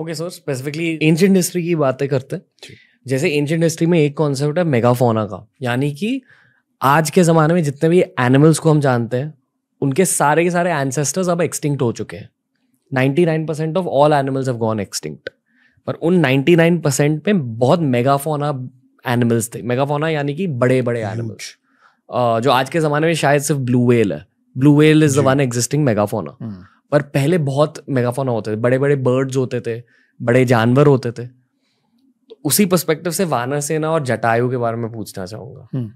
Okay sir specifically ancient history की बातें करते हैं जैसे एंशियंट हिस्ट्री में एक कॉन्सेप्ट है मेगाफोना का यानी कि आज के ज़माने में जितने भी एनिमल्स को हम जानते हैं उनके सारे के सारे एंसेस्टर्स अब एक्सटिंक्ट हो चुके हैं ninety nine percent of all animals have gone extinct पर उन नाइन्टी नाइन परसेंट में बहुत मेगाफोना एनिमल्स थे मेगाफोना यानी कि बड़े बड़े एनिमल्स जो आज के ज़माने में शायद सिर्फ ब्लू वेल है blue whale is the one existing megafauna पर पहले बहुत मेगाफोना होते थे बड़े बड़े बर्ड्स होते थे बड़े जानवर होते थे तो उसी पर्सपेक्टिव से वानर सेना और जटायु के बारे में पूछना चाहूंगा हम्म।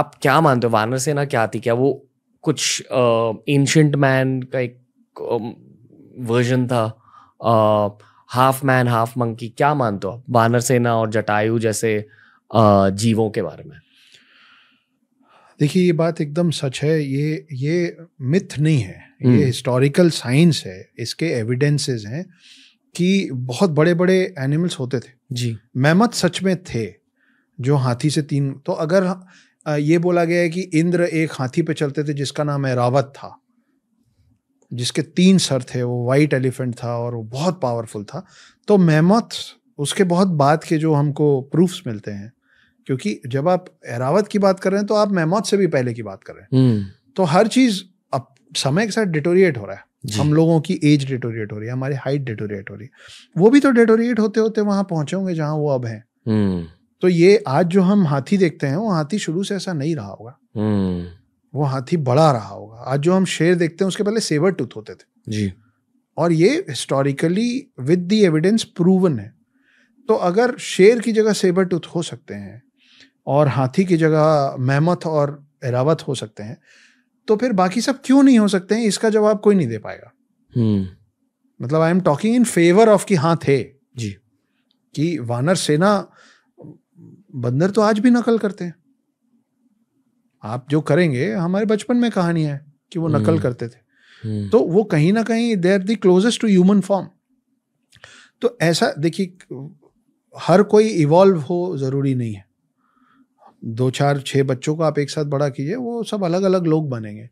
आप क्या मानते हो वानर सेना क्या थी क्या वो कुछ एंशंट मैन का एक वर्जन था हाफ मैन हाफ मंकी क्या मानते हो आप वानर सेना और जटायु जैसे आ, जीवों के बारे में देखिए ये बात एकदम सच है ये ये मिथ नहीं है ये हिस्टोरिकल हम्म। साइंस है इसके एविडेंसेस हैं कि बहुत बड़े बड़े एनिमल्स होते थे जी मेहमत सच में थे जो हाथी से तीन तो अगर ये बोला गया है कि इंद्र एक हाथी पे चलते थे जिसका नाम एरावत था जिसके तीन सर थे वो वाइट एलिफेंट था और वो बहुत पावरफुल था तो मेहमत उसके बहुत बाद के जो हमको प्रूफ्स मिलते हैं क्योंकि जब आप एरावत की बात कर रहे हैं तो आप महमौद से भी पहले की बात कर रहे हैं हम्म। तो हर चीज अब समय के साथ डिटोरिएट हो रहा है हम लोगों की एज डिटोरिएट हो रही है हमारी हाइट डिटोरिएट हो रही है वो भी तो डिटोरिएट होते होते वहां पहुंचे होंगे जहां वो अब हैं हम्म। तो ये आज जो हम हाथी देखते हैं वो हाथी शुरू से ऐसा नहीं रहा होगा हम्म। वो हाथी बड़ा रहा होगा आज जो हम शेर देखते हैं उसके पहले सेवर टूथ होते थे जी और ये historically with the evidence proven है तो अगर शेर की जगह सेबर टूथ हो सकते हैं और हाथी की जगह महमत और एरावत हो सकते हैं तो फिर बाकी सब क्यों नहीं हो सकते हैं इसका जवाब कोई नहीं दे पाएगा hmm. मतलब I am talking in favour of कि हाँ थे जी कि वानर सेना बंदर तो आज भी नकल करते हैं आप जो करेंगे हमारे बचपन में कहानी है कि वो नकल हम्म। करते थे hmm. तो वो कहीं ना कहीं they are closest closest to human form तो ऐसा देखिए हर कोई इवॉल्व हो जरूरी नहीं है दो चार छः बच्चों को आप एक साथ बड़ा कीजिए वो सब अलग अलग लोग बनेंगे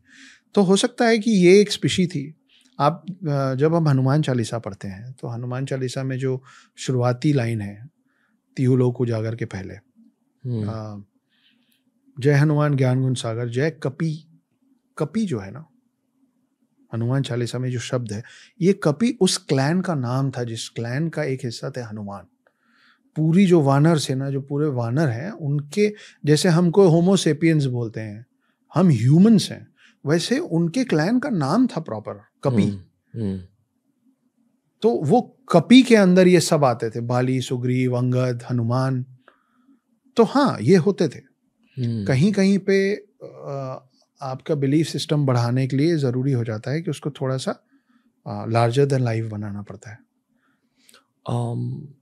तो हो सकता है कि ये एक स्पिशी थी आप जब हम हनुमान चालीसा पढ़ते हैं तो हनुमान चालीसा में जो शुरुआती लाइन है तीहू लोग उजागर के पहले हम्म। जय हनुमान ज्ञान गुण सागर जय कपि कपि जो है ना हनुमान चालीसा में जो शब्द है ये कपि उस क्लैन का नाम था जिस क्लैन का एक हिस्सा थे हनुमान पूरी जो वानर है ना जो पूरे वानर हैं उनके जैसे हम कोई होमोसेपियंस बोलते हैं हम ह्यूमंस हैं वैसे उनके क्लैन का नाम था प्रॉपर कपी हम्म, हम्म। तो वो कपी के अंदर ये सब आते थे बाली सुग्रीव अंगद हनुमान तो हाँ ये होते थे हम्म। कहीं कहीं पे आपका बिलीफ सिस्टम बढ़ाने के लिए ज़रूरी हो जाता है कि उसको थोड़ा सा लार्जर देन लाइफ बनाना पड़ता है um...